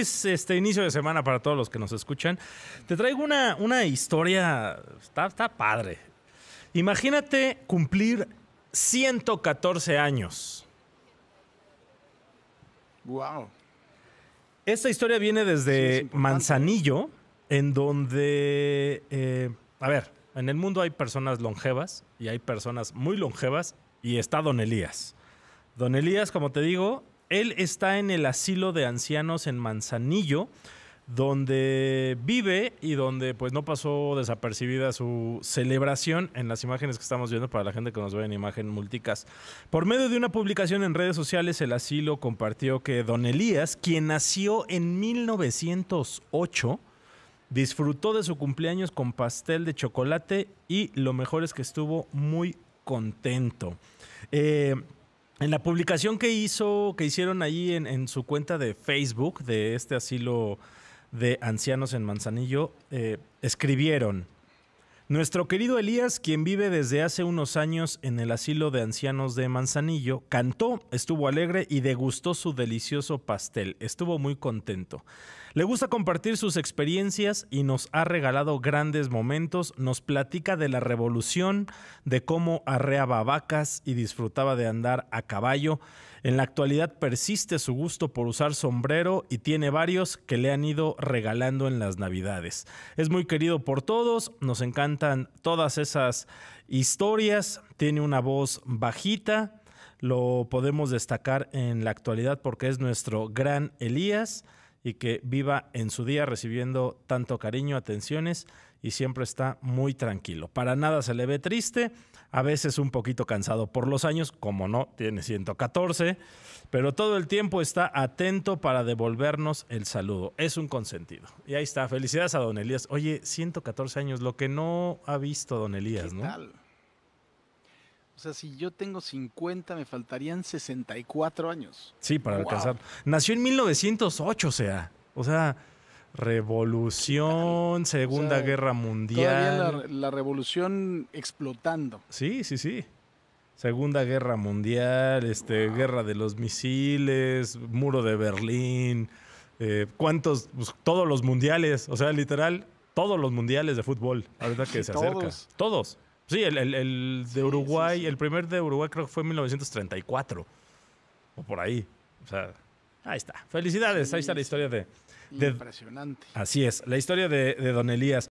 este inicio de semana para todos los que nos escuchan. Te traigo una, una historia, está, padre. Imagínate cumplir 114 años. Wow. Esta historia viene desde Manzanillo, en donde, eh, a ver, en el mundo hay personas longevas y hay personas muy longevas y está Don Elías. Don Elías, como te digo, él está en el asilo de ancianos en Manzanillo, donde vive y donde pues no pasó desapercibida su celebración en las imágenes que estamos viendo para la gente que nos ve en imagen multicast. Por medio de una publicación en redes sociales, el asilo compartió que don Elías, quien nació en 1908, disfrutó de su cumpleaños con pastel de chocolate y lo mejor es que estuvo muy contento. Eh, en la publicación que hizo, que hicieron ahí en, su cuenta de Facebook de este asilo de ancianos en Manzanillo, eh, escribieron nuestro querido Elías, quien vive desde hace unos años en el asilo de ancianos de Manzanillo, cantó, estuvo alegre y degustó su delicioso pastel. Estuvo muy contento. Le gusta compartir sus experiencias y nos ha regalado grandes momentos. Nos platica de la revolución, de cómo arreaba vacas y disfrutaba de andar a caballo. En la actualidad persiste su gusto por usar sombrero y tiene varios que le han ido regalando en las navidades. Es muy querido por todos, nos encanta todas esas historias. Tiene una voz bajita, lo podemos destacar en la actualidad porque es nuestro gran Elías y que viva en su día recibiendo tanto cariño, atenciones y siempre está muy tranquilo. Para nada se le ve triste, a veces un poquito cansado por los años, como no, tiene 114, pero todo el tiempo está atento para devolvernos el saludo. Es un consentido. Y ahí está, felicidades a don Elías. Oye, 114 años, lo que no ha visto don Elías, ¿no? O sea, si yo tengo 50, me faltarían 64 años. Sí, para alcanzar. Nació en 1908, o sea. O sea, revolución, Segunda Guerra Mundial. la, revolución explotando. Sí, sí, sí. Segunda Guerra Mundial, este, Guerra de los Misiles, Muro de Berlín, eh, cuántos, pues, todos los mundiales, o sea, literal, todos los mundiales de fútbol, verdad que se acerca. Todos. todos. Sí, el, de Uruguay, el primer de Uruguay creo que fue en 1934, o por ahí. O sea, ahí está. Felicidades, ahí está la historia de... impresionante. Así es, la historia de Don Elías.